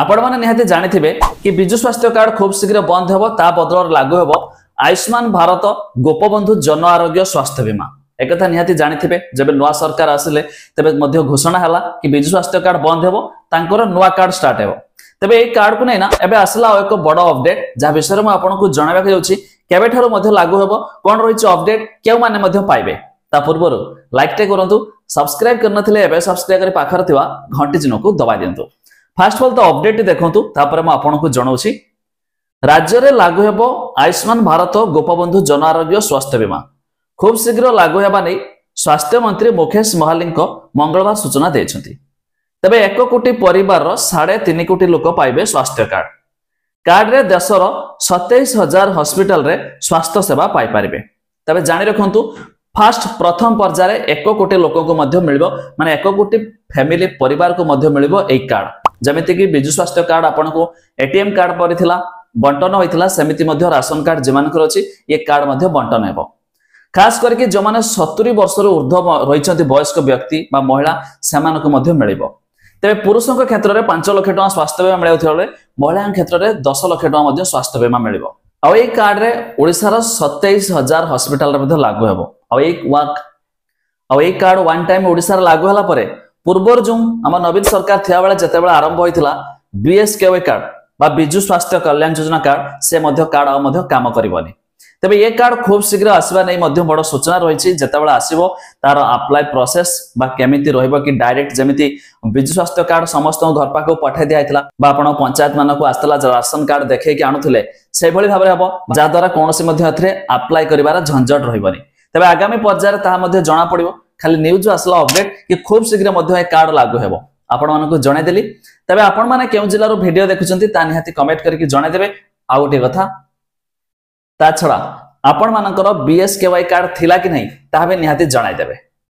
ଆପଣମାନେ নিহতি ଜାଣିଥିବେ কি বিজু স্বাস্থ্য কার্ড খুব শীঘ্র বন্ধ হব তা বদল লাগু হব আয়ুষ্মান ভারত গোপবন্ধু জন আরোগ্য স্বাস্থ্য ବୀମା একথা নিহতি জাঁথিবে যেবে নয় সরকার আসলে তবে মধ্যে ঘোষণা হল কি বিজু স্বাস্থ্য কার্ড বন্ধ হব তাঁর নয় কার্ড স্টার্ট হব তবে এই কার্ড কু না এবে আসলা এক বড় অপডেট যা বিষয়ে মু আপনার জনাইবা যাচ্ছি কেবেঠার মধ্যে লাগু হব কোণ রয়েছে অপডেট কেউ মানে পাইবে তা পূর্ব লাইকটে করতু সবসক্রাইব করে নথিলে এবে সবসক্রাইব করে পাখরে ঘটি ঘণ্টি দবাই দিন্তু first of all the update ଦେଖନ୍ତୁ ତାପରେ ମୁଁ ଆପଣଙ୍କୁ ଜଣାଉଛି ରାଜ୍ୟରେ ଲାଗୁ ହେବ ଆୟୁଷ୍ମାନ ଭାରତ ଗୋପବନ୍ଧୁ ଜନ ଆରୋଗ୍ୟ ସ୍ୱାସ୍ଥ୍ୟ ବୀମା ଖୁବ୍ ଶୀଘ୍ର ଲାଗୁ ହେବା ନେଇ ସ୍ୱାସ୍ଥ୍ୟମନ୍ତ୍ରୀ ମୁକେଶ ମହାଲିଙ୍କ ମଙ୍ଗଳବାର ସୂଚନା ଦେଇଛନ୍ତି ତେବେ ଏକ କୋଟି ପରିବାରର ସାଢ଼େ ତିନି କୋଟି ଲୋକ ପାଇବେ ସ୍ୱାସ୍ଥ୍ୟ କାର୍ଡ କାର୍ଡରେ ଦେଶର ସତେଇଶ ହଜାର ହସ୍ପିଟାଲରେ ସ୍ୱାସ୍ଥ୍ୟ ସେବା ପାଇପାରିବେ ତେବେ ଜାଣି ରଖନ୍ତୁ ଫାର୍ଷ୍ଟ ପ୍ରଥମ ପର୍ଯ୍ୟାୟରେ ଏକ କୋଟି ଲୋକଙ୍କୁ ମଧ୍ୟ ମିଳିବ ମାନେ ଏକ କୋଟି ଫ୍ୟାମିଲି ପରିବାରକୁ ମଧ୍ୟ ମିଳିବ ଏହି କାର୍ଡ ଯେମିତିକି ବିଜୁ ସ୍ୱାସ୍ଥ୍ୟ କାର୍ଡ ଆପଣଙ୍କୁ ଏଟିଏମ୍ କାର୍ଡ ପରି ଥିଲା ବଣ୍ଟନ ହୋଇଥିଲା ସେମିତି ମଧ୍ୟ ରାସନ କାର୍ଡ ଯେମାନଙ୍କର ଅଛି ଏ କାର୍ଡ ମଧ୍ୟ ବଣ୍ଟନ ହେବ ଖାସ କରିକି ଯେଉଁମାନେ ସତୁରି ବର୍ଷରୁ ଉର୍ଦ୍ଧ ରହିଛନ୍ତି ବୟସ୍କ ବ୍ୟକ୍ତି ବା ମହିଳା ସେମାନଙ୍କୁ ମଧ୍ୟ ମିଳିବ ତେବେ ପୁରୁଷଙ୍କ କ୍ଷେତ୍ରରେ ପାଞ୍ଚ ଲକ୍ଷ ଟଙ୍କା ସ୍ୱାସ୍ଥ୍ୟ ବୀମା ମିଳାଉଥିବା ବେଳେ ମହିଳାଙ୍କ କ୍ଷେତ୍ରରେ ଦଶ ଲକ୍ଷ ଟଙ୍କା ମଧ୍ୟ ସ୍ୱାସ୍ଥ୍ୟ ବୀମା ମିଳିବ ଆଉ ଏହି କାର୍ଡରେ ଓଡ଼ିଶାର ସତେଇଶ ହଜାର ହସ୍ପିଟାଲରେ ମଧ୍ୟ ଲାଗୁ ହେବ ଆଉ ଏଇ ୱାକ୍ ଆଉ ଏଇ କାର୍ଡ ୱାନ୍ ଟାଇମ୍ ଓଡ଼ିଶାରେ ଲାଗୁ ହେଲା ପରେ ପୂର୍ବରୁ ଯେଉଁ ଆମ ନବୀନ ସରକାର ଥିବାବେଳେ ଯେତେବେଳେ ଆରମ୍ଭ ହୋଇଥିଲା ବିଏସ୍କେୱାଇ କାର୍ଡ বা ବିଜୁ ସ୍ୱାସ୍ଥ୍ୟ କଲ୍ୟାଣ ଯୋଜନା କାର୍ଡ ସେ ମଧ୍ୟ କାର୍ଡ ଆଉ ମଧ୍ୟ କାମ କରିବନି ତେବେ ଏ କାର୍ଡ ଖୁବ୍ ଶୀଘ୍ର ଆସିବା ନେଇ ମଧ୍ୟ ବଡ଼ ସୂଚନା ରହିଛି ଯେତେବେଳେ ଆସିବ ତାର ଆପ୍ଲାଏ ପ୍ରୋସେସ ବା କେମିତି ରହିବ କି ଡାଇରେକ୍ଟ ଯେମିତି ବିଜୁ ସ୍ୱାସ୍ଥ୍ୟ କାର୍ଡ ସମସ୍ତଙ୍କ ଘର ପାଖକୁ ପଠାଇ ଦିଆଯାଇଥିଲା ବା ଆପଣ ପଞ୍ଚାୟତ ମାନଙ୍କୁ ଆସିଥିଲା ରାସନ କାର୍ଡ ଦେଖେଇକି ଆଣୁଥିଲେ ସେଭଳି ଭାବରେ ହବ ଯାହାଦ୍ୱାରା କୌଣସି ମଧ୍ୟ ଏଥିରେ ଆପ୍ଲାଏ କରିବାର ଝଞ୍ଝଟ ରହିବନି ତେବେ ଆଗାମୀ ପର୍ଯ୍ୟାୟରେ ତାହା ମଧ୍ୟ ଜଣାପଡ଼ିବ ଖାଲି ନ୍ୟୁଜ୍ ଆସିଲା ଅପଡେଟ୍ କି ଖୁବ୍ ଶୀଘ୍ର ମଧ୍ୟ ଏ କାର୍ଡ ଲାଗୁ ହେବ ଆପଣମାନଙ୍କୁ ଜଣାଇଦେଲି ତେବେ ଆପଣମାନେ କେଉଁ ଜିଲ୍ଲାରୁ ଭିଡିଓ ଦେଖୁଛନ୍ତି ତା ନିହାତି କମେଣ୍ଟ କରିକି ଜଣାଇଦେବେ ଆଉ ଗୋଟିଏ କଥା ତା ଛଡ଼ା ଆପଣମାନଙ୍କର ବିଏସ୍କେୱାଇ କାର୍ଡ ଥିଲା କି ନାହିଁ ତାହା ବି ନିହାତି ଜଣାଇଦେବେ